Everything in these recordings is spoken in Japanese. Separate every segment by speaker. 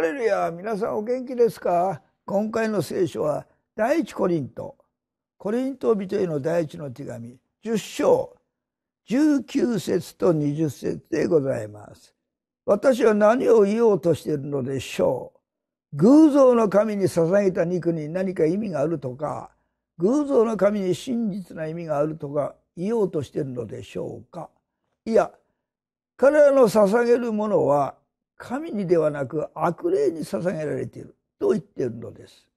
Speaker 1: ハレルヤ皆さんお元気ですか今回の聖書は第一コリントコリント人への第一の手紙10章19節と20節でございます。私は何を言おうとしているのでしょう。偶像の神に捧げた肉に何か意味があるとか、偶像の神に真実な意味があるとか言おうとしているのでしょうか。いや、彼らの捧げるものは神にではなく悪霊に捧げられていると言っているのです。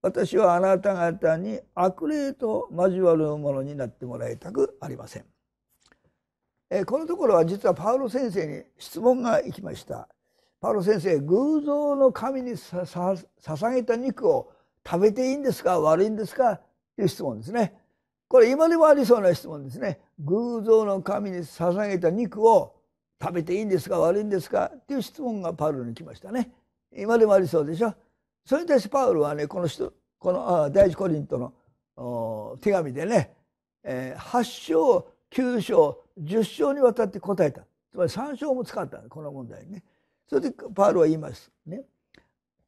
Speaker 1: 私はあなた方に悪霊と交わるものになってもらいたくありません。えこのところは実はパウロ先生に質問が行きました。パウロ先生偶像の神に捧げた肉を食べていいんですか悪いんですかという質問ですね。これ今でもありそうな質問ですね。偶像の神に捧げた肉を食べていいんですか悪いんですかっていう質問がパウロに来ましたね今でもありそうでしょそれに対してパウロはねこの人この第一コリントの手紙でね、え8章9章10章にわたって答えたつまり3章も使ったこの問題にねそれでパウロは言いますね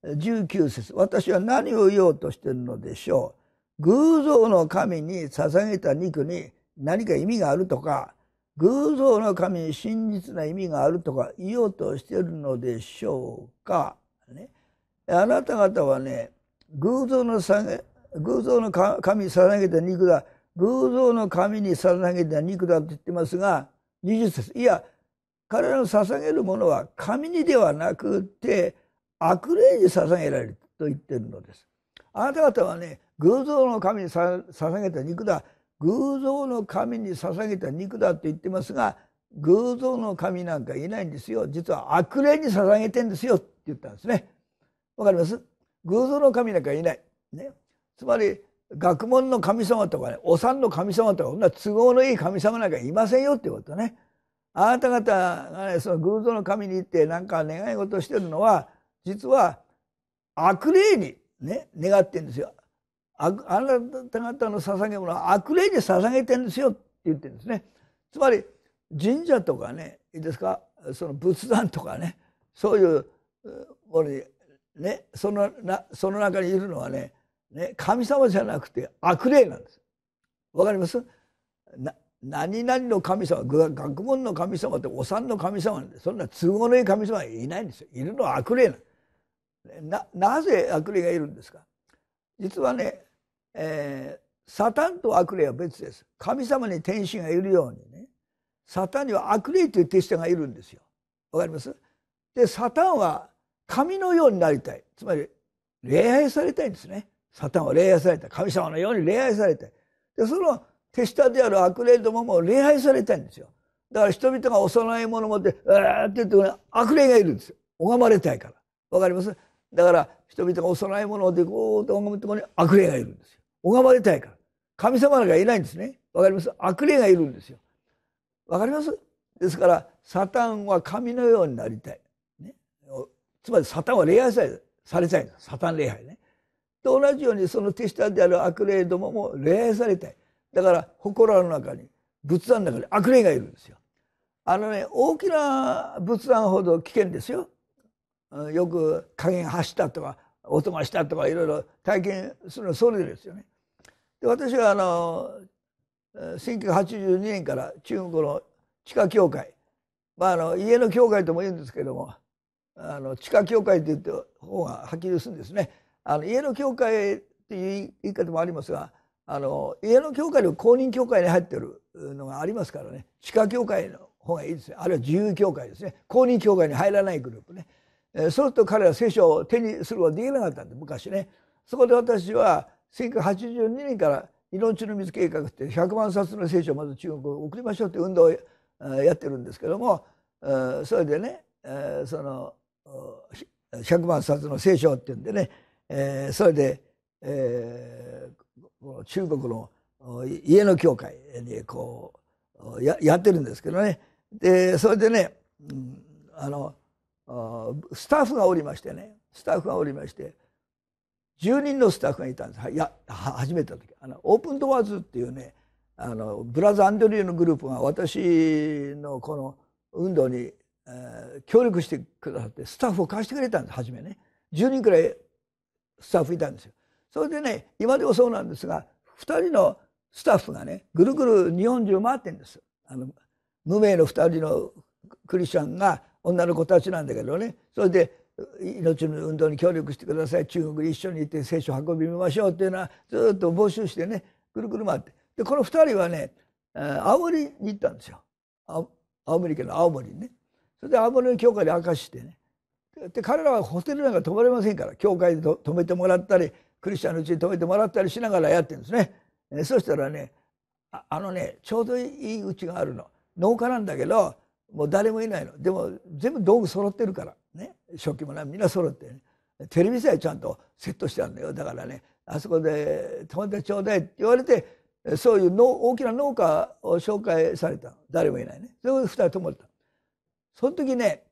Speaker 1: 19節私は何を言おうとしているのでしょう偶像の神に捧げた肉に何か意味があるとか偶像の神に真実な意味があるとか言おうとしているのでしょうか、ね、あなた方はね偶像の偶像の神に捧げた肉だ偶像の神に捧げた肉だと言ってますが2で節いや彼らの捧げるものは神にではなくて悪霊に捧げられると言ってるのです。あなた方はね偶像の神に捧げた肉だ偶像の神に捧げた肉だと言ってますが偶像の神なんかいないんですよ実は悪霊に捧げてんですよって言ったんですねわかります偶像の神なんかいない、ね、つまり学問の神様とかねお産の神様とかそんな都合のいい神様なんかいませんよってことねあなた方がねその偶像の神に行ってなんか願い事してるのは実は悪霊にね願ってんですよああなた方の捧げ物は悪霊に捧げてんですよって言ってるんですねつまり神社とかねいいですかその仏壇とかねそういうものにねそのなその中にいるのはねね神様じゃなくて悪霊なんです。わかりますな何々の神様学問の神様ってお産の神様なんでそんな都合のいい神様はいないんですよいるのは悪霊なんななぜ悪霊がいるんですか実はねえー、サタンと悪霊は別です。神様に天使がいるようにね、サタンには悪霊という手下がいるんですよ。わかりますで、サタンは神のようになりたい。つまり、礼拝されたいんですね。サタンは礼拝されたい。神様のように礼拝されたい。で、その手下である悪霊どもも礼拝されたいんですよ。だから人々がお供え物持って、うわーって言ってね、悪霊がいるんですよ。拝まれたいから。わかりますだから人々がお供え物をでこうと拝むとこに悪霊がいるんですよ。拝まれたいから。神様なんかいないんですね。わかります悪霊がいるんですよ。わかりますですから、サタンは神のようになりたい。ね、つまり、サタンは礼拝されされたいサタン礼拝ね。と同じように、その手下である悪霊どもも礼拝されたい。だから、祠の中に、仏壇の中に悪霊がいるんですよ。あのね、大きな仏壇ほど危険ですよ。よく加減走ったとか、音がしたとか、いろいろ体験するのそれですよね。で私はあの1982年から中国の地下教会、まあ、あの家の教会とも言うんですけどもあの地下教会って言って方がはっきりするんですね。あの家の教会っていう言い方もありますがあの家の教会の公認教会に入ってるのがありますからね地下教会の方がいいですねあるいは自由教会ですね公認教会に入らないグループね、えー、そうすると彼は聖書を手にすることはできなかったんで昔ねそこで私は1982年から命の水計画って100万冊の聖書をまず中国に送りましょうって運動をやってるんですけどもそれでねその100万冊の聖書っていうんでねそれで中国の家の教会にこうやってるんですけどねでそれでねあのスタッフがおりましてねスタッフがおりまして10人のスタッフがいたんですいや始めた時あのオープンドワーズっていうねあのブラザー・アンドリューのグループが私のこの運動に、えー、協力してくださってスタッフを貸してくれたんです初めね10人くらいスタッフいたんですよそれでね今でもそうなんですが2人のスタッフがねぐるぐる日本中回ってんですあの無名の2人のクリスチャンが女の子たちなんだけどねそれで命の運動に協力してください中国に一緒に行って聖書を運びましょうっていうのはずっと募集してねくるくる回ってでこの2人はね青森に行ったんですよ青森県の青森にねそれで青森の教会で明かしてねで彼らはホテルなんか泊まれませんから教会で泊めてもらったりクリスチャンのうちに泊めてもらったりしながらやってるんですね、そしたらねあのねちょうどいいうちがあるの農家なんだけどもう誰もいないのでも全部道具揃ってるからね食器もみんな揃って、ね、テレビさえちゃんとセットしてあるんだよだからねあそこで「友達ちょうだい」って言われてそういうの大きな農家を紹介された誰もいないねそれで2人ともったその時ね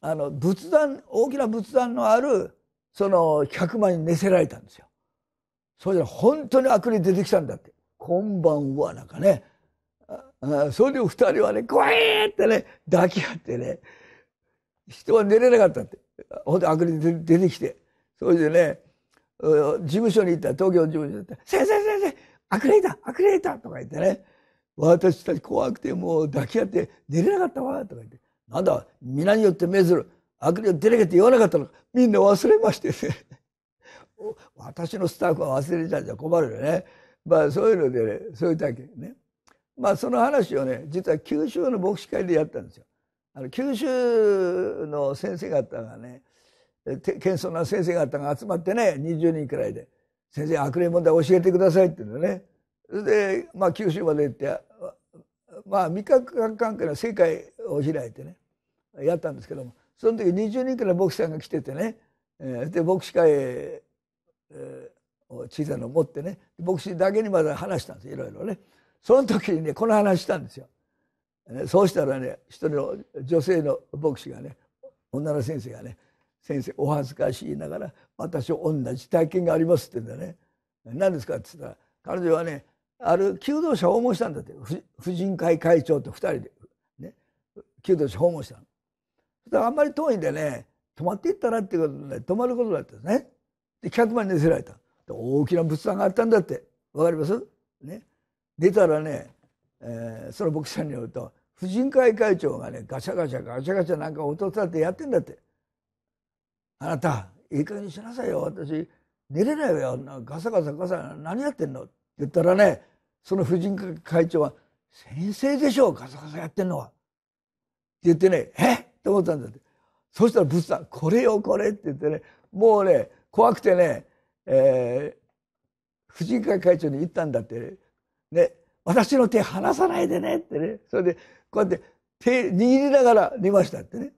Speaker 1: あの仏壇大きな仏壇のあるその客間に寝せられたんですよ。それで本当に悪霊出てきたんだって「こんばんは」なんかねそれで二人はね、怖えーってね、抱き合ってね、人は寝れなかったって。ほんと、あくりで出てきて。それでね、事務所に行った、東京事務所に行った先生先生、あくれいた、あくれいたとか言ってね、私たち怖くてもう抱き合って寝れなかったわとか言って、なんだ、皆によって目ずる、悪霊を出なきゃって言わなかったのか、みんな忘れましてね。私のスタッフは忘れちゃうじゃ困るよね。まあそういうのでね、そういうだけね。まあ、その話をね実は九州の牧師会でやったんですよ。あの九州の先生方がね謙遜な先生方が集まってね20人くらいで「先生悪霊問題教えてください」って言うんでねそれで、まあ、九州まで行ってまあ味覚関係の世界を開いてねやったんですけどもその時20人くらい牧師さんが来ててね、えー、で牧師会、えー、を小さいのを持ってね牧師だけにまだ話したんですいろいろね。その時にねこの話したんですよ。そうしたらね一人の女性の牧師がね女の先生がね「先生お恥ずかしいながら私同じ体験があります」って言うんだね。何ですかって言ったら彼女はねある求道者を訪問したんだって婦人会会長と2人で、ね、求道者訪問したの。そしたらあんまり遠いんでね泊まっていったらっていうことで、ね、泊まることだったんですね。で客間に寝せられた。大きな仏壇があったんだってわかりますね。出たらね、えー、その牧師さんによると婦人会会長がねガシャガシャガシャガシャなんか音立てやってんだって「あなたいい加減にしなさいよ私寝れないよガサガサガサ何やってんの?」って言ったらねその婦人会会長は「先生でしょガサガサやってんのは」って言ってね「えっ?」て思ったんだってそしたらブスさん「これよこれ」って言ってねもうね怖くてね、えー、婦人会会長に言ったんだって、ねね、私の手離さないでねってね、それでこうやって手握りながら寝ましたってね、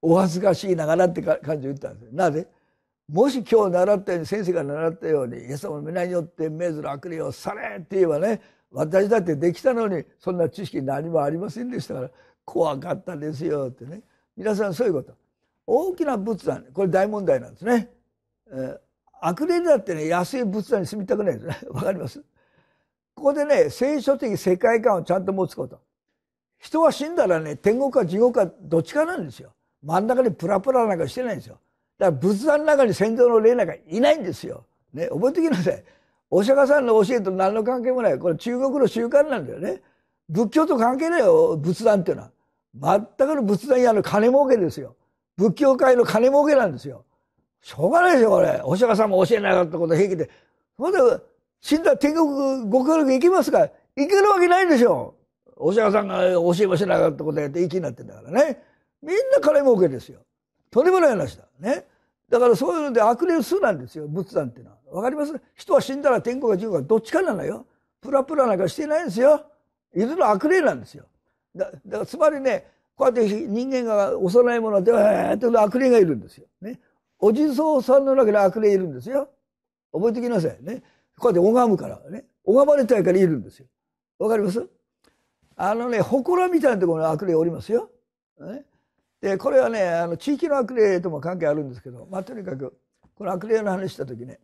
Speaker 1: お恥ずかしいながらって感じを言ったんです。なぜもし今日習ったように先生が習ったように「イエス様の皆によって命ずる悪霊をされ」って言えばね私だってできたのにそんな知識何もありませんでしたから怖かったですよってね皆さんそういうこと大きな仏壇これ大問題なんですね、えー、悪霊だってね安い仏壇に住みたくないですね わかりますここでね、聖書的世界観をちゃんと持つこと。人は死んだらね、天国か地獄かどっちかなんですよ。真ん中にプラプラなんかしてないんですよ。だから仏壇の中に先祖の霊なんかいないんですよ。ね、覚えてきなさい。お釈迦さんの教えと何の関係もない。これ中国の習慣なんだよね。仏教と関係ないよ、仏壇っていうのは。全くの仏壇屋の金儲けですよ。仏教界の金儲けなんですよ。しょうがないですよ、これ。お釈迦さんも教えなかったこと平気で。ほんで、死んだら天国、極楽行きますか行けるわけないでしょお釈迦さんが教えもしなかったことやって生きになってんだからね。みんな金儲けですよ。とんでもない話だ。ね。だからそういうので悪霊数なんですよ、仏壇っていうのは。わかります人は死んだら天国か地獄かどっちかなのよ。プラプラなんかしてないんですよ。いずれ悪霊なんですよ。だ、だからつまりね、こうやって人間が幼いもので、えーって悪霊がいるんですよ。ね。お地蔵さんの中で悪霊いるんですよ。覚えてきなさいね。こうやって拝むからね。拝まれたいからいるんですよ。わかりますあのね、祠みたいなところの悪霊おりますよ。ね、で、これはね、あの地域の悪霊とも関係あるんですけど、まあ、とにかく、この悪霊の話した時ね、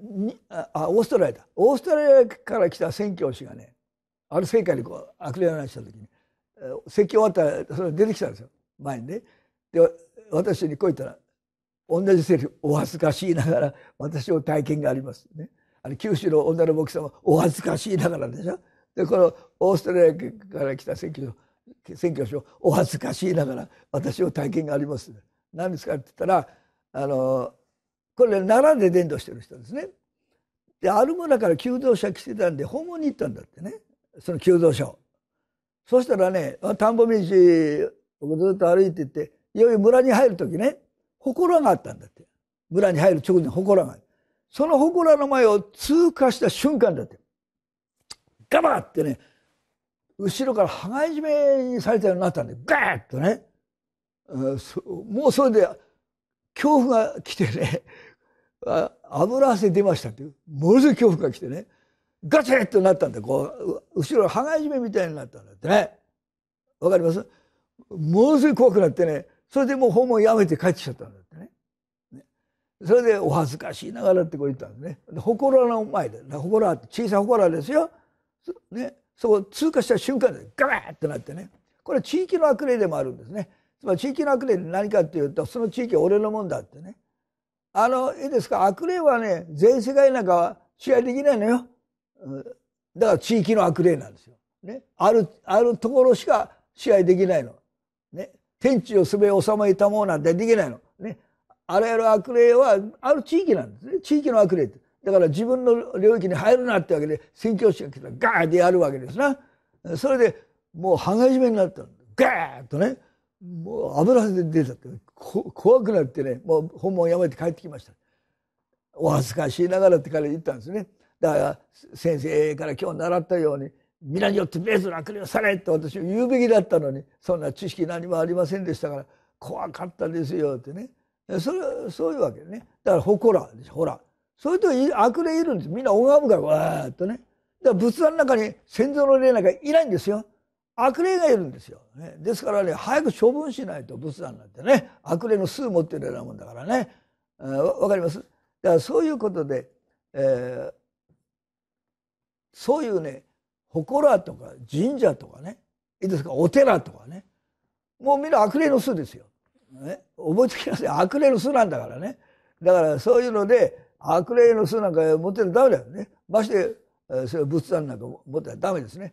Speaker 1: にあオーストラリアだ。オーストラリアから来た宣教師がね、ある世界にこう悪霊の話した時に、説教終わったら、それ出てきたんですよ。前にね。で、私にこう言ったら、同じセリフお恥ずかしいながら私を体験があります、ね、あの九州の女の牧師様お恥ずかしいながらでしょでこのオーストラリアから来た選挙選挙所お恥ずかしいながら私を体験があります、ね、何ですかって言ったらあのこれ奈良で伝道してる人ですねでアル村から求道者来てたんで訪問に行ったんだってねその求道者をそしたらね田んぼ道僕ずっと歩いてっていよいよ村に入る時ね祠があったんだって。村に入る直後に祠がある。その祠の前を通過した瞬間だって。ガバってね、後ろから羽交い締めにされたようになったんで、ガーッとね、もうそれで恐怖が来てね、油汗出ましたって、ものすごい恐怖が来てね、ガチッとなったんで、こう、後ろ羽交い締めみたいになったんだってね。わかりますものすごい怖くなってね、それでもう訪問やめて帰ってきちゃったんだってね。それでお恥ずかしいながらってこう言ったんですね。で、祠の前で、ほって小さい祠ですよ。ね、そこ通過した瞬間でガーってなってね。これ地域の悪霊でもあるんですね。つまり地域の悪霊って何かっていうと、その地域は俺のもんだってね。あの、いいですか、悪霊はね、全世界なんかは試合できないのよ。だから地域の悪霊なんですよ。ね。ある、あるところしか試合できないの。天地をすべ収めたものなんてできないの。ね。あらゆる悪霊はある地域なんですね。地域の悪霊って。だから自分の領域に入るなってわけで宣教師が来たらガーってやるわけですな。それでもう羽がい締めになったの。ガーッとね。もう油で出たって、怖くなってね、もう本門やめて帰ってきました。お恥ずかしいながらって彼言ったんですね。だから先生から今日習ったように皆によって名図の悪霊をされって私は言うべきだったのにそんな知識何もありませんでしたから怖かったですよってねそれそういうわけねだからほでしょほらそういうと悪霊いるんですみんな拝むからわーっとねだから仏壇の中に先祖の霊なんかいないんですよ悪霊がいるんですよ、ね、ですからね早く処分しないと仏壇なんてね悪霊の数持ってるようなもんだからねわかりますだからそういうことで、えー、そういうね祠とか神社とかねいいですかお寺とかねもうみんな悪霊の巣ですよ、ね、覚えてきなさい悪霊の巣なんだからねだからそういうので悪霊の巣なんか持ってるダメだよねましてそれ仏壇なんか持ってたらダメですね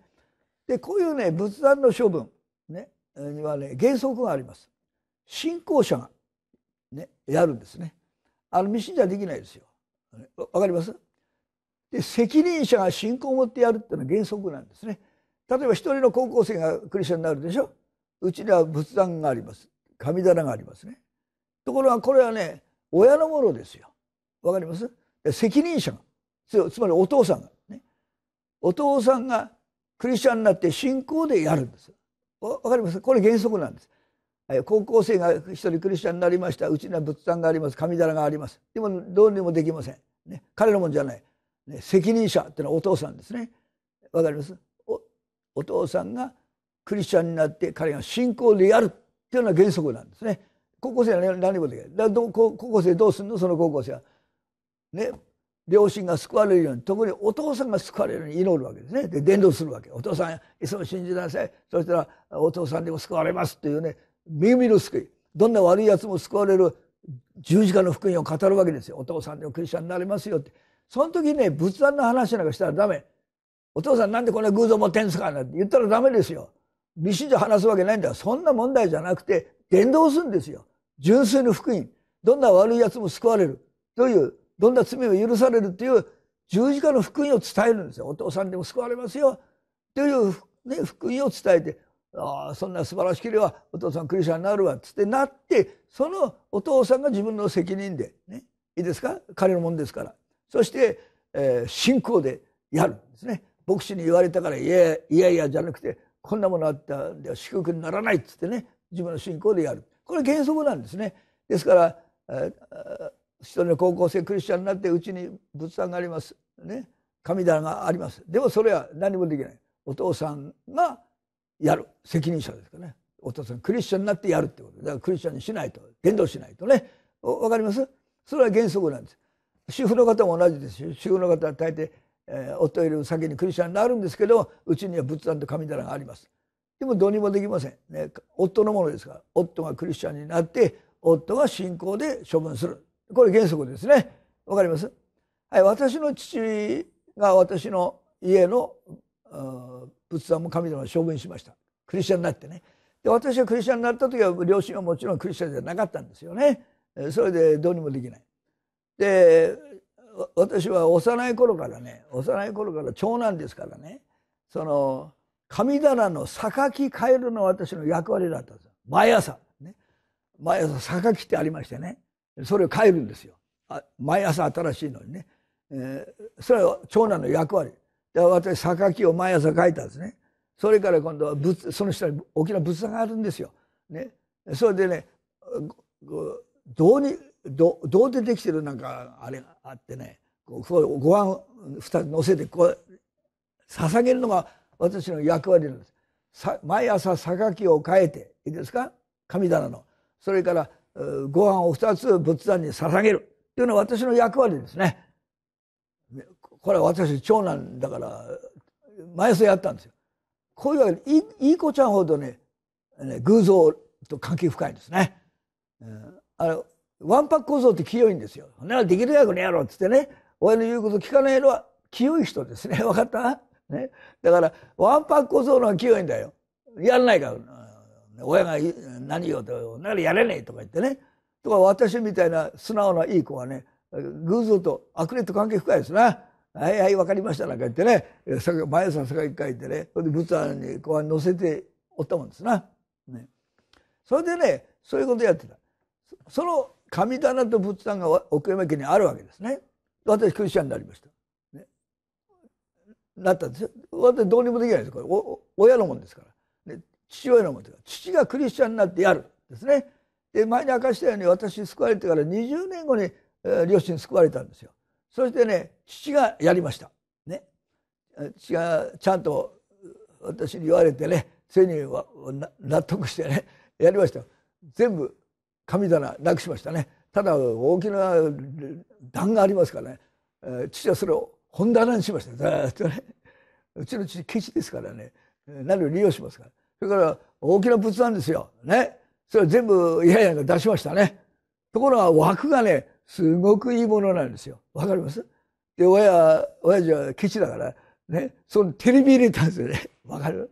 Speaker 1: でこういうね仏壇の処分、ね、にはね原則があります信仰者が、ね、やるんですねあの未信者できないですよわかりますで責任者が信仰を持ってやるっていうのは原則なんですね例えば一人の高校生がクリスチャンになるでしょうちには仏壇があります神棚がありますねところがこれはね親のものですよわかります責任者がつまりお父さんが、ね、お父さんがクリスチャンになって信仰でやるんですわかりますこれ原則なんです高校生が一人クリスチャンになりましたうちには仏壇があります神棚がありますでもどうにもできません、ね、彼のもんじゃないね、責任者ってのはお父さんですねわかりますお父さんがクリスチャンになって彼が信仰でやるっていうのは原則なんですね高校生は何もできないだど高校生どうすんのその高校生はね両親が救われるように特にお父さんが救われるように祈るわけですねで伝道するわけお父さんいつも信じなさいそしたらお父さんでも救われますっていうね耳の救いどんな悪いやつも救われる十字架の福音を語るわけですよお父さんでもクリスチャンになれますよってその時ね仏壇の話なんかしたらダメお父さんなんでこんな偶像持ってんすかなんて言ったらダメですよ微信で話すわけないんだそんな問題じゃなくて伝道するんですよ純粋の福音どんな悪い奴も救われるというどんな罪も許されるという十字架の福音を伝えるんですよお父さんでも救われますよという、ね、福音を伝えてああそんな素晴らしければお父さんクリスチャンになるわっつってなってそのお父さんが自分の責任でねいいですか彼のもんですからそして、えー、信仰でやるんですね牧師に言われたからいやいやいやじゃなくてこんなものあったんでは祝福にならないっつってね自分の信仰でやるこれ原則なんですねですから、えー、一人の高校生クリスチャンになってうちに仏壇がありますね神棚がありますでもそれは何もできないお父さんがやる責任者ですからねお父さんクリスチャンになってやるってことだからクリスチャンにしないと伝道しないとねわかりますそれは原則なんです主婦の方も同じです主婦の方は大抵、えー、夫より先にクリスチャンになるんですけどうちには仏壇と神棚がありますでもどうにもできません、ね、夫のものですから夫がクリスチャンになって夫が信仰で処分するこれ原則ですねわかりますはい私の父が私の家の仏壇も神棚を処分しましたクリスチャンになってねで私がクリスチャンになった時は両親はもちろんクリスチャンじゃなかったんですよねそれでどうにもできないで私は幼い頃からね幼い頃から長男ですからねその神棚の榊変えるの私の役割だったんですよ毎朝、ね、毎朝榊ってありましてねそれを変えるんですよ毎朝新しいのにね、えー、それは長男の役割で私榊を毎朝書いたんですねそれから今度は仏その下に大きな仏壇があるんですよ、ね、それでねどうにど銅でできてるなんかあれがあってねこうご飯2つ乗せてこう捧げるのが私の役割なんです毎朝榊を変えていいですか神棚のそれからご飯を2つ仏壇に捧げるというのは私の役割ですねこれは私長男だから毎朝やったんですよこういうわけでいい子ちゃんほどね偶像と関係深いんですね、うん、あのワンパック構造って清いんですよ。ならできるやこの野郎っつってね、親の言うこと聞かないのは清い人ですね。わかったね。だから、ワンパック構造のは清いんだよ。やらないから。親が何よと、ならやれねえとか言ってね。とか、私みたいな素直ないい子はね、偶像と悪霊と関係深いですな。はいはい、わかりましたなんか言ってね、そ毎朝世界一回言ってね、で仏壇にこう乗せておったもんですな。ね、それでね、そういうことやってた。その神棚と仏壇が奥山家にあるわけですね。私クリスチャンになりました。ね、なったんですよ。私どうにもできないですこれお親のもんですから、ね、父親のもんですから父がクリスチャンになってやるですね。で前に明かしたように私救われてから20年後に、えー、両親救われたんですよ。そしてね父がやりました。ね、父がちゃんと私に言われてねついに納得してねやりました。全部神棚なくしましたねただ大きな段がありますからね、えー、父はそれを本棚にしましたずっとねうちの父ケチですからね何を利用しますからそれから大きな仏壇ですよねそれ全部イやイやが出しましたねところが枠がねすごくいいものなんですよわかりますで親親父はケチだからねそのテレビ入れたんですよねわかる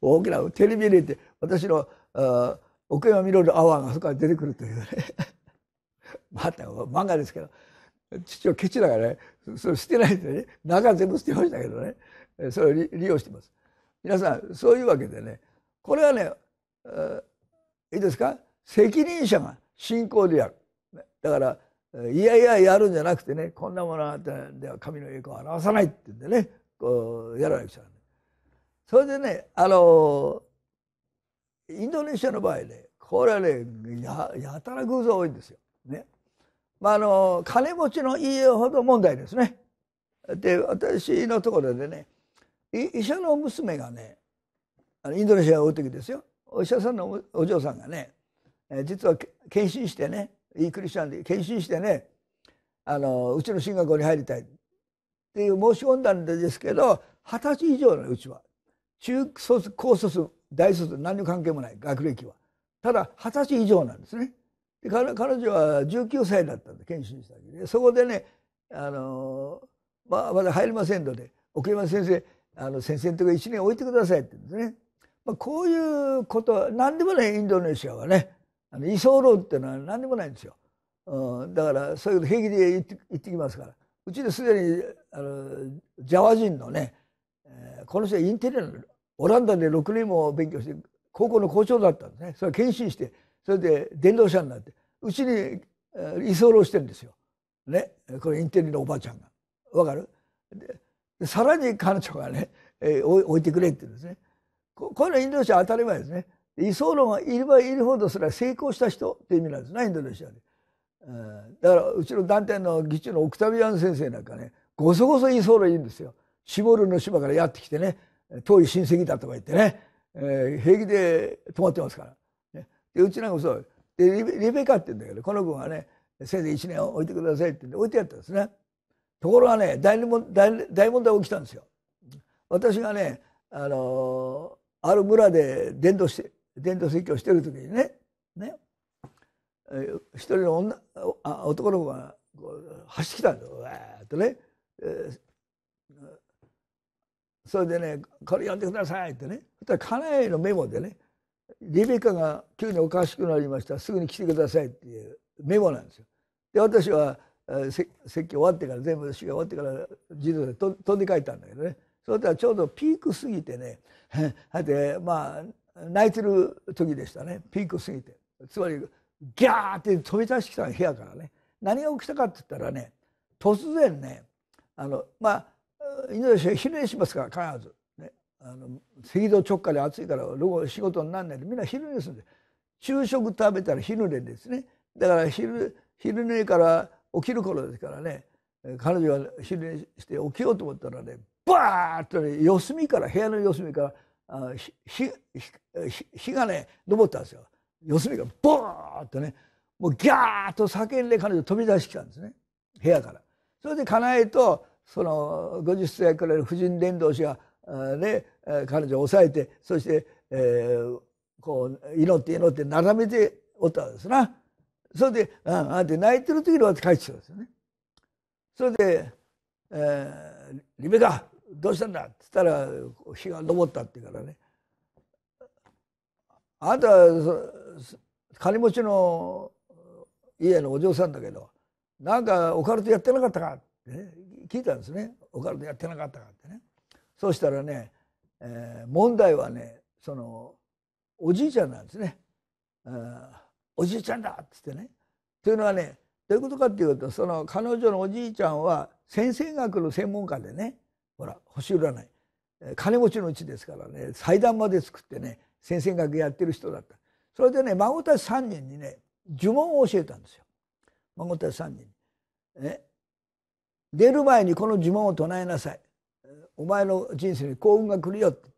Speaker 1: 大きなテレビ入れて私のあ奥山実アワーがそこから出てくるというね また漫画ですけど父はケチだからねそれ捨てないでね中全部捨てましたけどねそれを利用してます。皆さんそういうわけでねこれはね、えいいですか責任者が信仰でやる。だからいやいややるんじゃなくてねこんなものはでは神の栄光を表さないって言うんでねこうやらなくちゃそれでねあのインドネシアの場合ねこれはねややたら偶像多いんですよ。ねまあ、あの金持ちの家ほど問題ですね。で私のところでね医者の娘がねあのインドネシアを追う時ですよお医者さんのお嬢さんがね実は献身してねいいクリスチャンで献身してねあのうちの進学校に入りたいっていう申し込んだんですけど二十歳以上のうちは中卒高卒大卒何に関係もない学歴はただ二十歳以上なんですねで彼女は19歳だったんで研修したわけでそこでねあの、まあ、まだ入りませんので奥山先生あの先生のとこ1年置いてくださいって言うんですね、まあ、こういうことは何でもないインドネシアはねあの居候っていうのは何でもないんですよ、うん、だからそういうこと平気で言って言ってきますからうちですでにあのジャワ人のね、えー、この人はインテリアのオランダで6年も勉強して高校の校長だったんですねそれ研修してそれで電動車になってうちに居候してるんですよ、ね、これインテリのおばあちゃんが。わかるでさらに彼女がね、えー、置いてくれって言うんですね。ここのインドネシア当たり前ですね。居候がいればいるほどそれは成功した人っていう意味なんですねインドネシアで。だからうちの団体の議長のオクタビアン先生なんかねごそごそ居候いるんですよ。シボルの島からやってきてね遠い親戚だとか言ってね、えー、平気で泊まってますから。ね、でうちなんかそうでリベリベカって言うんだけどこの子がね先生1年置いてくださいって言って置いてやったんですね。ところがね大問大大問題起きたんですよ。私がねあのある村で伝道して伝道説教してる時にねね一人の女男の子が走ってきたんですよわーっとね、えー、それでねこれ読んでくださいってねそしたら家内のメモでねリベカが急におかしくなりましたすぐに来てくださいっていうメモなんですよ。で私は説教終わってから全部修行終わってから児童で飛んで帰ったんだけどねそれたはちょうどピーク過ぎてね てまあ泣いてる時でしたねピーク過ぎてつまりギャーって飛び出してきた部屋からね何が起きたかって言ったらね突然ねあのまあインドネ昼寝しますから必ず、ね、あの赤道直下で暑いから午後仕事になんないでみんな昼寝するんで昼食食べたら昼寝ですねだから昼昼寝から起きる頃ですからね彼女は昼寝して起きようと思ったらねバーッとね四隅から部屋の四隅からあひひひ日がね昇ったんですよ四隅からボーッとねもうギャーッと叫んで彼女飛び出してきたんですね部屋から。それで叶えとその50歳くらいの婦人伝道師が、ね、彼女を抑えてそして、えー、こう祈って祈って並べておったわけですな。それで「ああ」って泣いてる時に私帰ってきたんですよね。それで「えー、リベカどうしたんだ?」っつったら日が昇ったって言うからね「あんた金持ちの家のお嬢さんだけどなんかオカルトやってなかったか?」って、ね、聞いたんですねオカルトやってなかったかってねそうしたらね、えー、問題はねそのおじいちゃんなんですね「おじいちゃんだ!」っつってね。というのはねどういうことかっていうとその彼女のおじいちゃんは先生学の専門家でねほら星占い金持ちのうちですからね祭壇まで作ってね先生学やってる人だったそれでね孫たち3人にね呪文を教えたんですよ孫たち3人に。え出る前にこの呪文を唱えなさいお前の人生に幸運が来るよって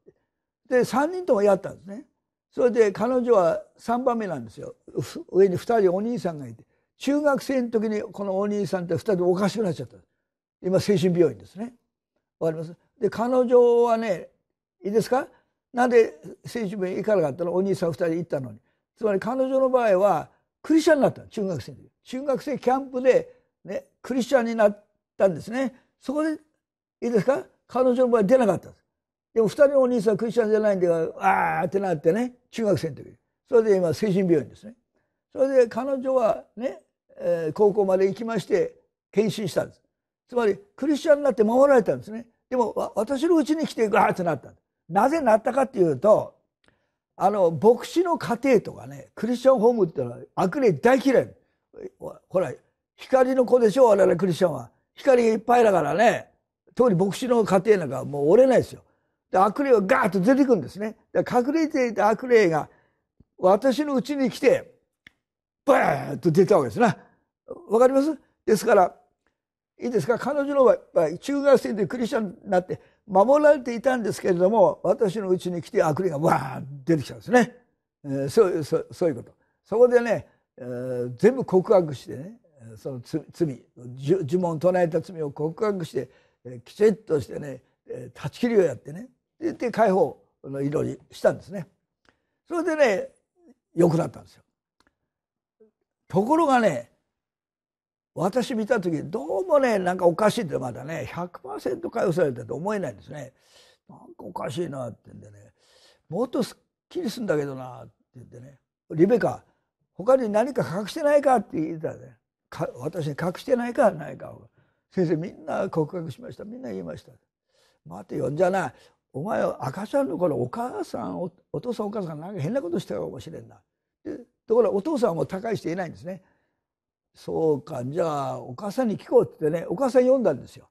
Speaker 1: で3人ともやったんですねそれで彼女は3番目なんですよ上に2人お兄さんがいて中学生の時にこのお兄さんって2人おかしくなっちゃった今精神病院ですねわかりますで彼女はねいいですかなんで精神病院行かなかったのお兄さん2人行ったのにつまり彼女の場合はクリスチャンになった中学生の時中学生キャンプで、ね、クリスチャンになってたんですねそこでいいですか彼女の場合出なかったですでも2人のお兄さんはクリスチャンじゃないんでああってなってね中学生の時それで今精神病院ですねそれで彼女はね、えー、高校まで行きまして検診したんですつまりクリスチャンになって守られたんですねでも私のうちに来てガーってなったなぜなったかっていうとあの牧師の家庭とかねクリスチャンホームってのは悪霊大嫌いほら光の子でしょ我々クリスチャンは光がいっぱいだからね特に牧師の家庭なんかもう折れないですよ。で悪霊がガーッと出てくるんですね。で隠れていた悪霊が私のうちに来てバーッと出たわけですな。わかりますですからいいですか彼女の場合中学生でクリスチャンになって守られていたんですけれども私のうちに来て悪霊がわーと出てきたんですね、えー、そうそうそういうことそこでね、えー、全部告白してねその罪呪文を唱えた罪を告白してきちっとしてね断ち切りをやってねで解放の色りしたんですねそれでね良くなったんですよところがね私見た時どうもねなんかおかしいってまだね100%解放されたと思えないんですねなんかおかしいなってんでねもっとすっきりすんだけどなって言ってねリベカ他に何か隠してないかって言ったらね私に隠してないかないか先生みんな告白しましたみんな言いました待てよじゃないお前赤ちゃんの頃お母さんお父さんお母さんなんか変なことしたかもしれんなでところがお父さんはもう他界していないんですねそうかじゃあお母さんに聞こうってねお母さん呼んだんですよ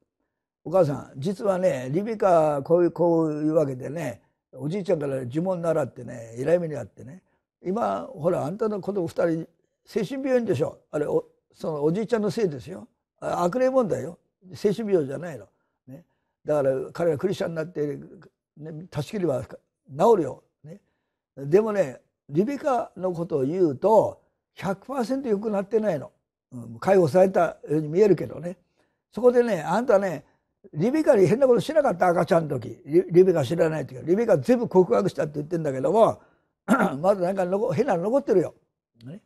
Speaker 1: お母さん実はねリビカこういうこういうわけでねおじいちゃんから呪文習ってね依頼目にあってね今ほらあんたの子供2人精神病院でしょあれおそのおじいちゃんのせいですよ悪霊問題よ精神病じゃないの、ね、だから彼がクリスチャンになって、ね、断ち切れば治るよ、ね、でもねリベカのことを言うと100%良くなってないの、うん、介護されたように見えるけどねそこでねあんたねリベカに変なことしなかった赤ちゃんの時リベカ知らない時リベカ全部告白したって言ってんだけども まだなんか変なの残ってるよ、ね、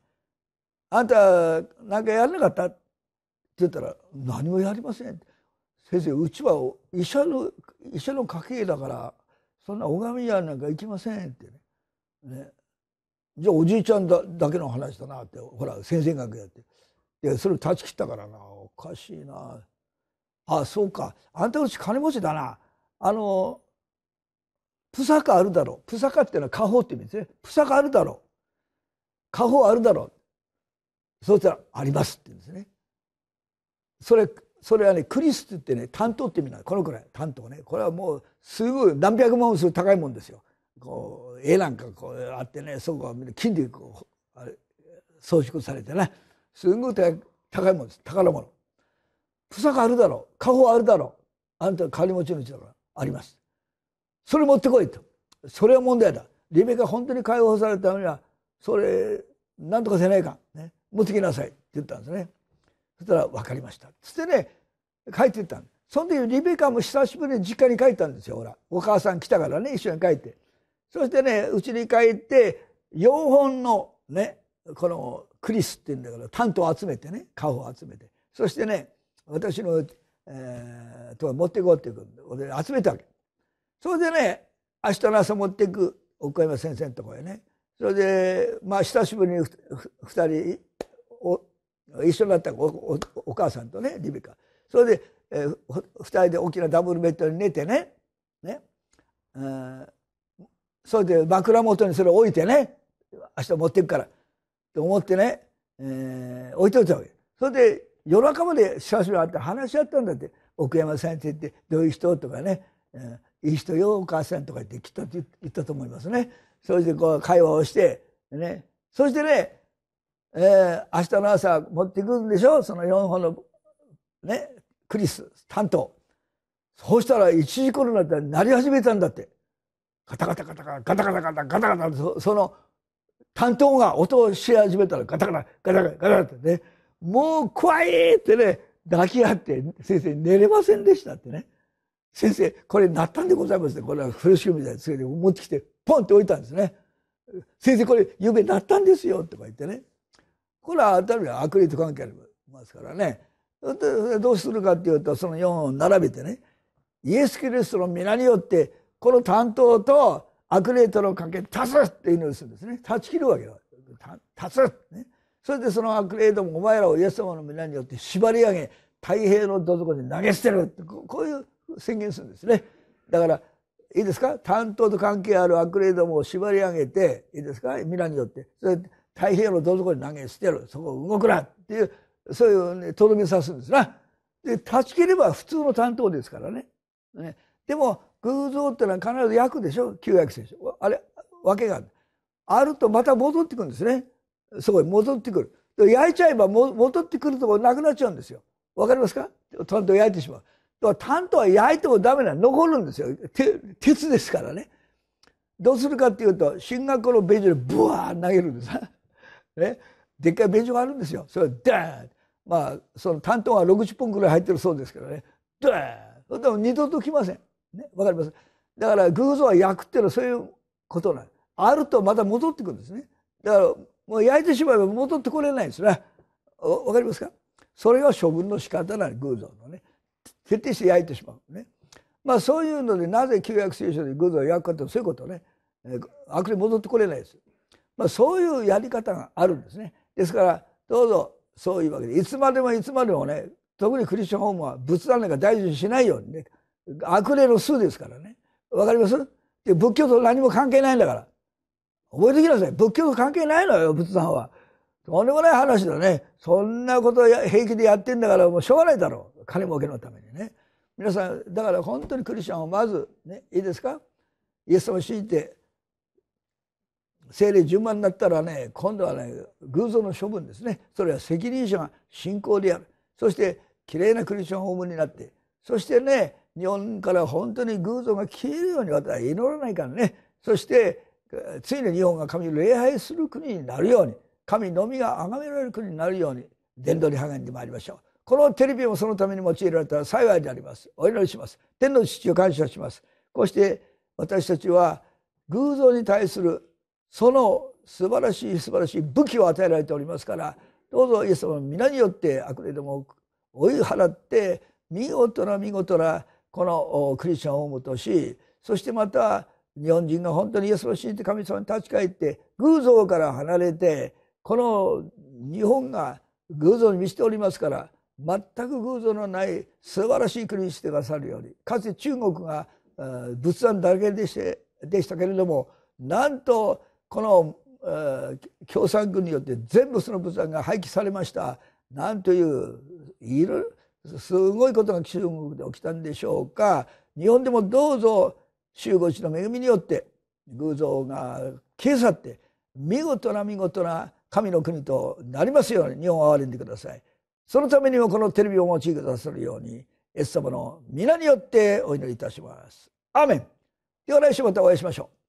Speaker 1: あんた何かやらなかった?」って言ったら「何もやりません」先生うちは医者の医者の家系だからそんな拝み屋なんか行きません」ってね、ね、じゃあおじいちゃんだだけの話だなってほら先生学やっていやそれ断ち切ったからなおかしいなあそうかあんたうち金持ちだなあのプサカあるだろプサカっていうのは家宝って意味ですねプサカあるだろ家宝あるだろそうしたら「あります」って言うんですね。それそれはねクリスってってね担当って意味なのこのくらい担当ねこれはもうすぐ何百万もする高いもんですよ。こう絵なんかこうあってねそこは金でこうあれ装飾されてねすごい高いもんです宝物。不作あるだろう家宝あるだろうあんたり持ちのうちだからあります。それ持ってこいとそれは問題だ。リベカ本当に解放されたためにはそれなんとかせないか。ね持ってきなさい」って言ったんですねそしたら「分かりました」つってね帰ってったその時リベカも久しぶりに実家に帰ったんですよほらお母さん来たからね一緒に帰ってそしてねうちに帰って4本のねこのクリスっていうんだから担当を集めてね家宝を集めてそしてね私の、えー、と持っていこうっていうことで集めたわけそれでね明日の朝持っていく奥山先生のところへねそれでまあ久しぶりに2人一緒になったお母さんとねリベカそれで、えー、2人で大きなダブルベッドに寝てねね、それで枕元にそれを置いてね明日持っていくからと思ってね、えー、置いといたわけそれで夜中まで久しぶりに会って話し合ったんだって奥山さんって言ってどういう人とかね、えー、いい人よお母さんとか言ってきっと言ったと思いますねそれでこう会話をしてねそしてねえー、明日の朝持ってくんでしょその4本の、ね、クリス、担当。そうしたら1時頃になったら鳴り始めたんだって。ガタガタガタガタガタガタガタガタガタそその担当が音をし始めたらガタガタガタガタガタってね、もう怖いってね、抱き合って先生寝れませんでしたってね。先生、これ鳴ったんでございますね。これは苦し敷みたいなつけて持ってきて、ポンって置いたんですね。先生、これ、夢鳴ったんですよ、とか言ってね。これは当たり前悪霊と関係ありますからねどうするかっていうとその4を並べてねイエス・キリストの皆によってこの担当と悪霊との関係立つっていうのをするんですね断ち切るわけだ立つ、ね、それでその悪霊どもお前らをイエス様の皆によって縛り上げ太平のど底に投げ捨てるってこういう宣言するんですねだからいいですか担当と関係ある悪霊どもを縛り上げていいですか皆によってそれ太平洋のどん底に投げ捨てるそこ動くなっていうそういうねとどめさすんですな。で断ち切れば普通の担当ですからね。ねでも偶像ってのは必ず役でしょ旧約聖書あれわけがあるあるとまた戻ってくるんですねそこい戻ってくる焼いちゃえばも戻ってくるとこなくなっちゃうんですよわかりますか担当焼いてしまうだから担当は焼いてもダメなの残るんですよ鉄ですからねどうするかっていうと進学校のベージュでブワー投げるんですね、でっかい便所があるんですよそれダンまあその担当は60本ぐらい入ってるそうですけどねダそれでも二度と来ませんねわかりますだから偶像は焼くっていうのはそういうことなんあるとまた戻ってくるんですねだからもう焼いてしまえば戻ってこれないんですねわかりますかそれが処分の仕方なの偶像のね徹底して焼いてしまうねまあそういうのでなぜ旧約聖書で偶像を焼くかってそういうことね悪に戻ってこれないですまあ、そういうやり方があるんですね。ですからどうぞそういうわけでいつまでもいつまでもね特にクリスチャンホームは仏壇なんか大事にしないようにね悪霊の数ですからねわかりますで仏教と何も関係ないんだから覚えてきなさい仏教と関係ないのよ仏壇は。とんでもない話だねそんなこと平気でやってんだからもうしょうがないだろう金儲けのためにね。皆さんだから本当にクリスチャンをまず、ね、いいですかイエス様を信じて精霊順番になったらね今度はね偶像の処分ですねそれは責任者が信仰であるそしてきれいなクリスチャンホームになってそしてね日本から本当に偶像が消えるように私は祈らないからねそしてついに日本が神を礼拝する国になるように神のみが崇められる国になるように伝道に励んでまいりましょうこのテレビもそのために用いられたら幸いでありますお祈りします天の父を感謝しますこうして私たちは偶像に対するその素晴らしい素晴らしい武器を与えられておりますからどうぞイエス様の皆によって悪霊どもを追い払って見事な見事なこのクリスチャンをもとしそしてまた日本人が本当にイエスを信じて神様に立ち返って偶像から離れてこの日本が偶像に満ちておりますから全く偶像のない素晴らしい国にしてくださるようにかつて中国が仏壇だけでしてでしたけれどもなんとこの、えー、共産軍によって全部その仏壇が廃棄されましたなんといういるすごいことが中国で起きたんでしょうか日本でもどうぞ集合地の恵みによって偶像が消え去って見事な見事な神の国となりますように日本を憐れんでくださいそのためにもこのテレビをお持ちくださるようにイエス様の皆によってお祈りいたしますアーメンでは来週またお会いしましょう